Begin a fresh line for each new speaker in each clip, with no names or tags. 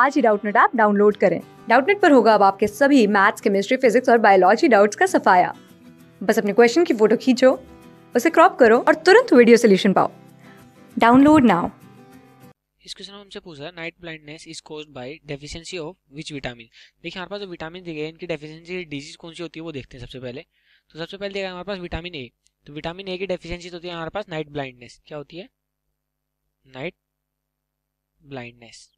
आज ही Doubtnut app download करें डाउटनेट पर होगा अब आपके सभी मैथ्स केमिस्ट्री फिजिक्स और बायोलॉजी डाउट्स का सफाया बस अपने क्वेश्चन की फोटो खींचो उसे क्रॉप करो और तुरंत वीडियो सोल्यूशन पाओ डाउनलोड नाउ
इस क्वेश्चन में हमसे पूछा night blindness is caused by deficiency of which vitamin देखिए हमारे पास जो विटामिन दिए गए इनकी डेफिशिएंसी डिजीज कौन सी होती है वो देखते हैं सबसे पहले तो सबसे पहले देखा हमारे पास विटामिन ए तो विटामिन ए की डेफिशिएंसी तो होती है हमारे पास नाइट ब्लाइंडनेस क्या होती है नाइट ब्लाइंडनेस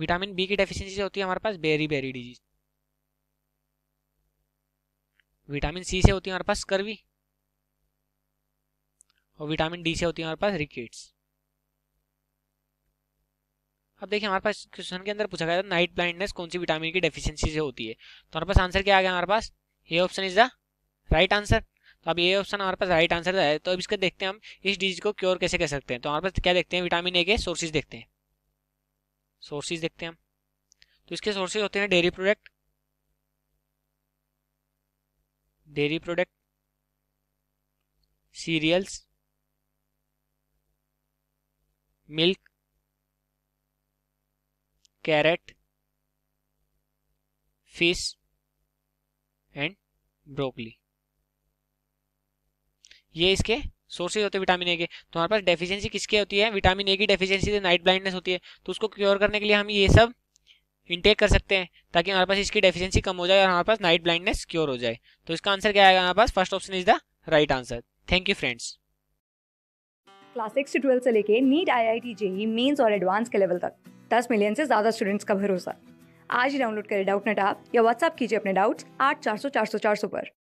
विटामिन बी की डेफिशिएंसी से होती है हमारे पास beri beri disease vitamin C से होती है हमारे पास कर्वी और विटामिन डी से होती है हमारे पास रिकेट्स अब देखिए हमारे पास क्वेश्चन के अंदर पूछा गया था नाइट ब्लाइंडनेस कौन सी विटामिन की डेफिशिएंसी से होती है तो हमारे पास आंसर क्या आ गया हमारे पास A option is the right answer तो अब ये ऑप्शन हमारे पास राइट आंसर है तो अब इसका देखते हैं हम इस डिजीज को क्योर कैसे कर सकते हैं तो हमारे पास क्या देखते हैं विटामिन ए के सोर्सेज देखते हैं सोर्सेज देखते हैं हम तो इसके सोर्सेज होते हैं dairy product dairy product cereals
milk carrot fish and broccoli
ये इसके सोर्सेज होते हैं विटामिन ए के तो हमारे पास डेफिशिएंसी किसकी होती है विटामिन ए की डेफिशिएंसी से नाइट ब्लाइंडनेस होती है तो उसको क्योर करने के लिए हम ये सब इंटेक कर सकते हैं ताकि हमारे पास इसकी डेफिशिएंसी कम हो जाए और हमारे पास नाइट ब्लाइंडनेस क्योर हो जाए तो इसका आंसर क्या आएगा हमारे पास first option is the right answer thank you friends
class six से ट्वेल्थ से लेके NEET I I T JEE Mains और एडवांस के लेवल तक दस मिलियन से ज़्यादा स्टूडेंट्स का भरोसा आज ही डाउनलोड करें डाउट नेट आप या व्हाट्सअप कीजिए अपने डाउट्स आठ चार सौ चार सौ चार सौ पर